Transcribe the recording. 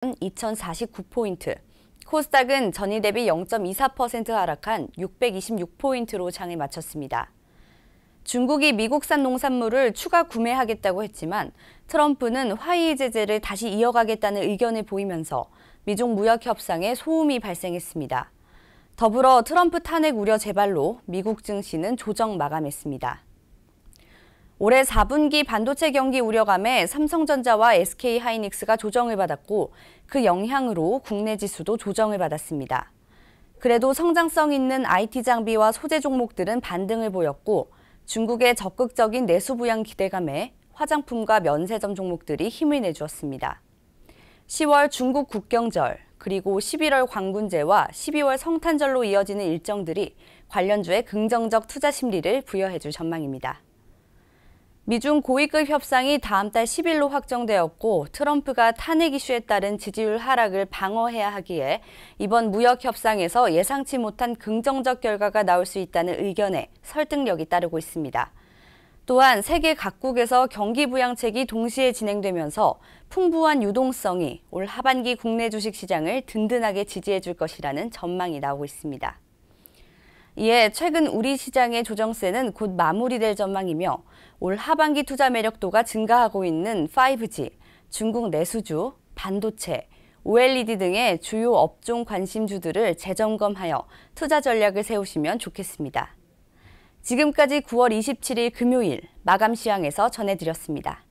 2049포인트, 코스닥은 전일 대비 0.24% 하락한 626포인트로 장을 마쳤습니다. 중국이 미국산 농산물을 추가 구매하겠다고 했지만 트럼프는 화이 제재를 다시 이어가겠다는 의견을 보이면서 미중 무역 협상에 소음이 발생했습니다. 더불어 트럼프 탄핵 우려 재발로 미국 증시는 조정 마감했습니다. 올해 4분기 반도체 경기 우려감에 삼성전자와 SK하이닉스가 조정을 받았고 그 영향으로 국내 지수도 조정을 받았습니다. 그래도 성장성 있는 IT 장비와 소재 종목들은 반등을 보였고 중국의 적극적인 내수 부양 기대감에 화장품과 면세점 종목들이 힘을 내주었습니다. 10월 중국 국경절, 그리고 11월 광군제와 12월 성탄절로 이어지는 일정들이 관련주의 긍정적 투자 심리를 부여해 줄 전망입니다. 미중 고위급 협상이 다음 달 10일로 확정되었고 트럼프가 탄핵 이슈에 따른 지지율 하락을 방어해야 하기에 이번 무역 협상에서 예상치 못한 긍정적 결과가 나올 수 있다는 의견에 설득력이 따르고 있습니다. 또한 세계 각국에서 경기 부양책이 동시에 진행되면서 풍부한 유동성이 올 하반기 국내 주식 시장을 든든하게 지지해 줄 것이라는 전망이 나오고 있습니다. 이에 예, 최근 우리 시장의 조정세는 곧 마무리될 전망이며 올 하반기 투자 매력도가 증가하고 있는 5G, 중국 내수주, 반도체, OLED 등의 주요 업종 관심주들을 재점검하여 투자 전략을 세우시면 좋겠습니다. 지금까지 9월 27일 금요일 마감 시황에서 전해드렸습니다.